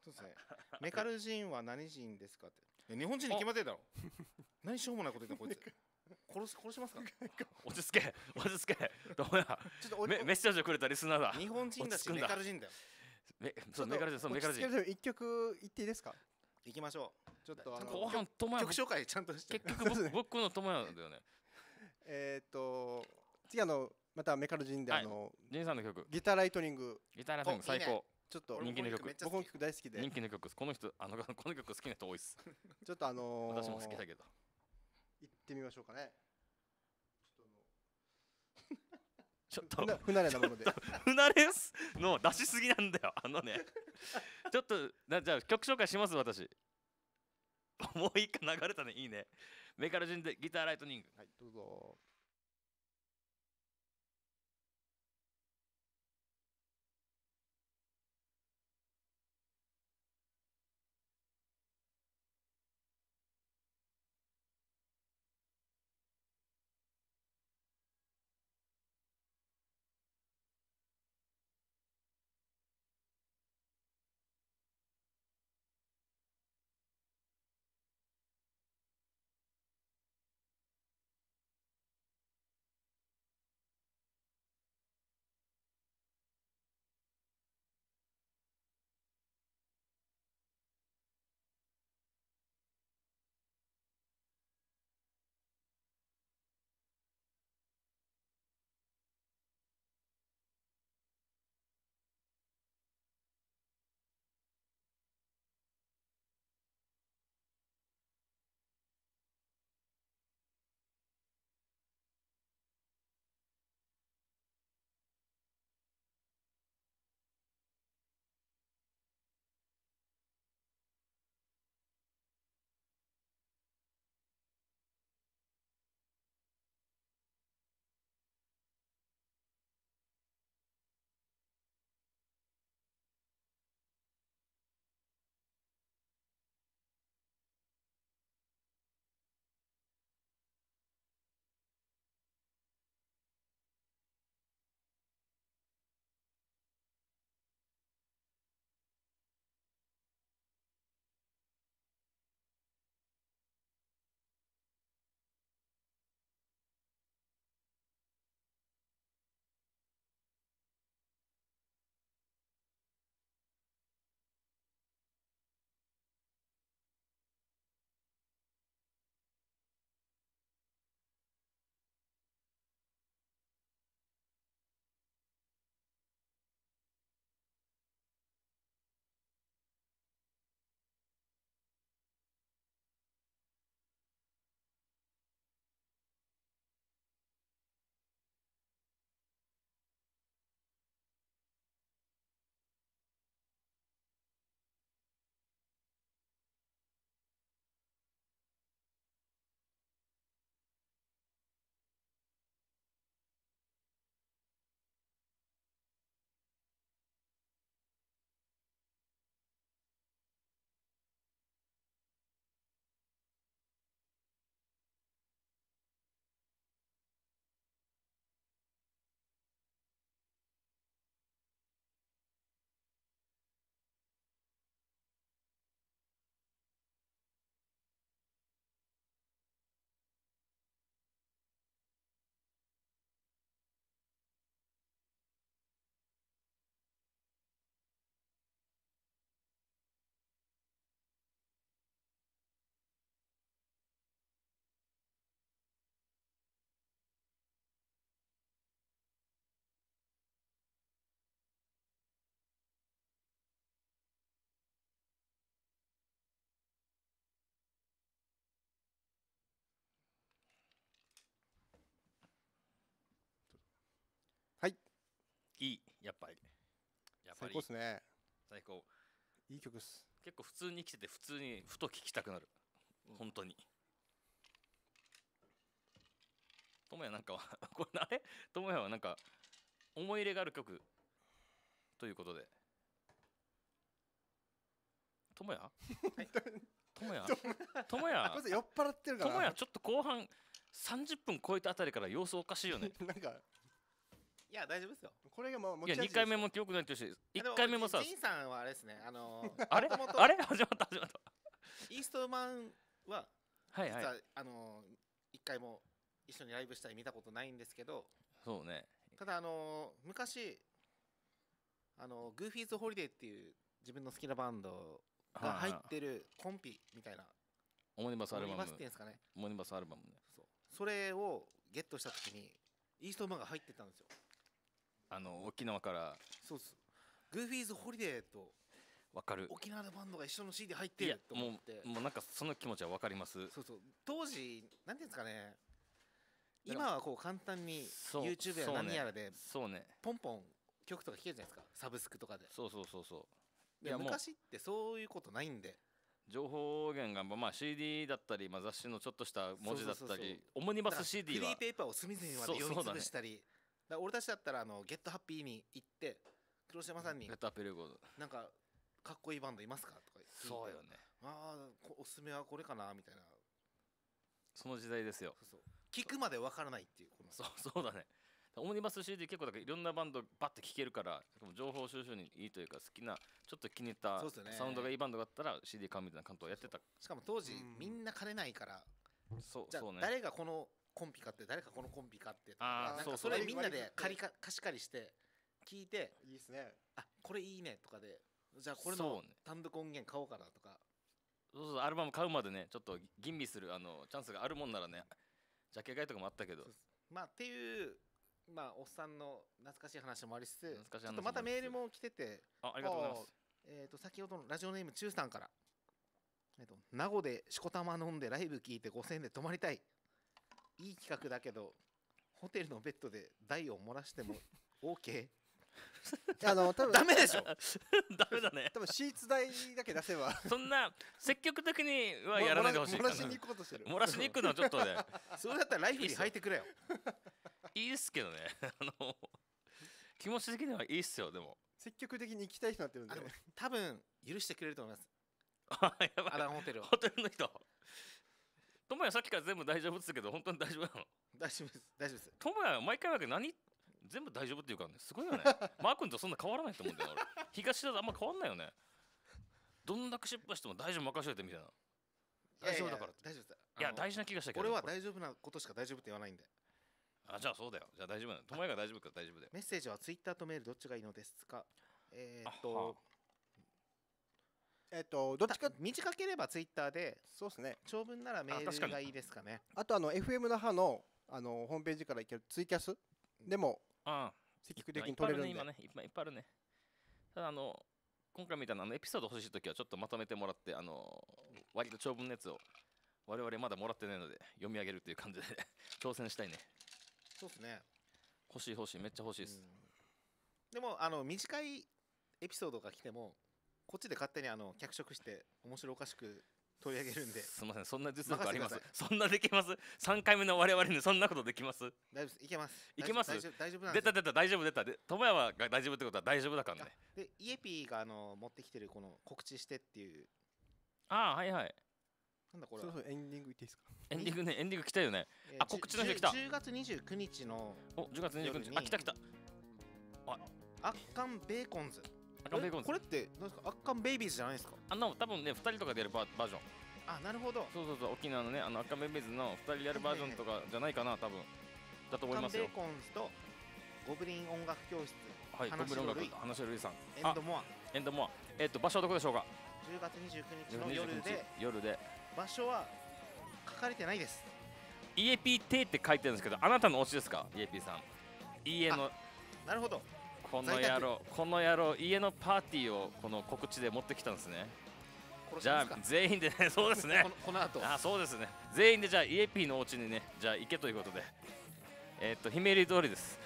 そうですねメカル人は何人ですかって日本人に決まってるだろ何しょうもないこと言ったこいつ
殺す殺しますか 落ち
着け落ち着けどうやちょっとメメッセージをくれ
たリスナーだ日本人だしメカル人だよそうメカル人そうメカル人
一曲言っていいですか
行きましょうちょっと後半曲紹介ちゃんとして
結局僕 僕の友なだよねえっと次あのまたメカル人で、はい、あのさんの曲ギターライトニングギターライトニング最高ちょっと人気の曲僕
の曲大好きで人気の曲この人あのこの曲好きな人多いっす
ちょっとあのー、私も好きだけどってみましょうかね
ちょっとっと 不慣れなもので不慣れすの出しすぎなんだよあのねちょっとなじゃあ曲紹介します私もう一回流れたねいいねメカルジンでギターライト
ニングはいどうぞ
いい
やっぱりやっぱ最高っすね最高いい曲っす結構普通に来てて普通にふと聴きたくなる本当に智也なんかは これあれ智也はなんか思い入れがある曲ということで智也智也智あ也酔っ払ってるかちょっと後半30分超えたあたりから様子おかしいよね
なんかいや大丈夫ですよこれがも
ういや二回目も記憶ないと
し一回目もさジンさんはあれですねあのあれあれ始まった始まった
イーストマンははいはい、あの一回も一緒にライブしたり見たことないんですけどそうねただあの昔あのグーフィーズ・ホリデーっていう自分の好きなバンドが入ってるコンピみたいな
オモニバスアルバムオモニバスってんですかねオモニバスアルバムね
それをゲットした時にイーストマンが入ってたんですよあの沖縄からそうですグーフィーズホリデーとわかる沖縄のバンドが一緒の CD 入ってると思って
もうなんかその気持ちはわかりますそうそう
当時なんていうんですかね今はこう簡単に YouTube や何やらでそうねポンポン曲とか聴けるじゃないですかサブスクとかでそうそうそうそういや昔ってそういうことないんで
情報源がまあ CD だったり、まあ、雑誌のちょっとした文字だったりオムニバス CD はフリーペ
ーパーを隅々まで読み潰したり俺たちだったらあのゲットハッピーに行って黒島さんにゲットアップレコードなんかかっこいいバンドいますかとか言ってそうよねああおすすめはこれかなみたいな
その時代ですよそうそう聞くまでわからないっていうこのそう そうだねオムニバス CD 結構だからいろんなバンドバッて聴けるから情報収集にいいというか好きなちょっと気に入ったサウンドがいいバンドがあったら CD 買うみたいな感動やってた
しかも当時みんな金ないからそうそう、ね、誰がこのコンピ買って誰かこのコンピ買ってとかなんかそれみんなで借りか貸し借りして聞いていいですねあこれいいねとかでじゃあこれの単独音源買おうかなとか
そうそうアルバム買うまでねちょっと吟味するあのチャンスがあるもんならねジャ
ケ買いとかもあったけどまあっていうまあおっさんの懐かしい話もありつつちょっとまたメールも来ててあありがとうございますえー、と先ほどのラジオネーム中さんから、えー、と名護でしこたま飲んでライブ聞いて5000円で泊まりたいいい企画だけどホテルのベッドで台を漏らしても OK?
あの
多分 ダメでしょ ダメだね多分シーツ代だけ出せばそん
な積極的にはやらないでほしい漏らしに行こうとしてる漏らしに行くのはちょっとねそうだったら
ライフに履いてくれよ
いいっすけどねあの気持ち的にはいいっすよでも
積極的に行きたい人になってるんで多分許してくれると思います
アランホテルホテルの人ともやさっきから全部大丈夫っすけど本当に大丈夫なの
大丈夫です大丈夫です
ともや毎回わけ何全部大丈夫っていうかねすごいよね マー君とそんな変わらないと思うんだよ俺東田とあんま変わんないよねどんだけ失敗しても大丈夫任せといてみたいな
大丈夫だから大丈夫だ
いや大事な気がしたけど俺は
大丈夫なことしか大丈夫って言わないんであじゃあそうだよじゃあ大丈夫だの友也が大丈夫か大丈夫だよメッセージはツイッターとメールどっちがいいのですかえー、っとえっと、どっちか短ければツイッターでそうですね長文ならメールがいいですか
ねあとあの FM 那覇のあのホームページからいけるツイキャスでも積極的に取れるんで、まあ、
ね、
ね、いっぱいあるねただあの今回みたいなあのエピソード欲しい時はちょっとまとめてもらってあの割と長文のやつを我々まだもらってないので読み上げるっていう感じで 挑戦したいねそうですね欲しい欲しいめっちゃ欲しいです、
でもあの短いエピソードが来てもこっちで勝手にあの脚色して面白おかしく取り上げるんですみませんそんな実力ありますそ
んなできます三回目の我々にそんなことできます
大丈夫です。いけますいけます大丈夫出
た出た大丈夫出たで友山は大丈夫ってことは大丈夫だからね
でイエピーがあの持ってきてるこの告知してっていう
ああはいはいなんだこれそろそろ
エンディングいっていいですか
エンディングねエンディング来たよね、
あ告知の日来た十月二十九日のお十月二十九日あ来た来たあ圧巻ベーコンズ赤ベーコンズこれってなんですかアッカンベイビーズじゃないですか
あの多分ね2人とかでやるババージョンあなるほどそうそうそう沖縄のねあのアッカンベイビーズの2人でやるバージョンとかじゃないかな多分だと思いますよベー
コンズとゴブリン音楽教室
はいゴブリン音楽話しるいさんエンドモアエンドモアえっ、ー、と場所はどこでしょうか
10月29日の夜で夜で場所は書かれてないです
EAPT って書いてるんですけどあなたの推しですか EAP さん EA のなるほどこの野郎この野郎家のパーティーをこの告知で持ってきたんですねじゃあ全員でね そうですねこの後あそうですね全員でじゃあイエピーのお家にねじゃあ行けということでえー、っとひめり通りです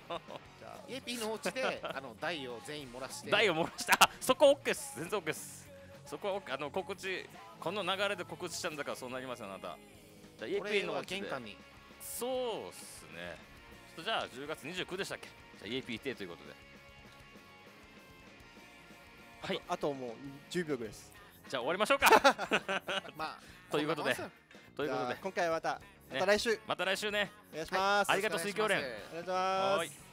イエピーのお家で あの台を全員漏らして台を漏ら
したそこ OK です全然 OK ですそこはあの告知この流れで告知したんだからそうなりますよあなたじゃあイエピーのお家でそうっすねじゃあ10月29でしたっけ。EAPT ということで。
はい。あともう10秒です。じゃあ終わりましょうか。まあ、ということで。ということで今回はまた、また来週、また来週ねお願いします、ありがとう水教連ありがとうございま
す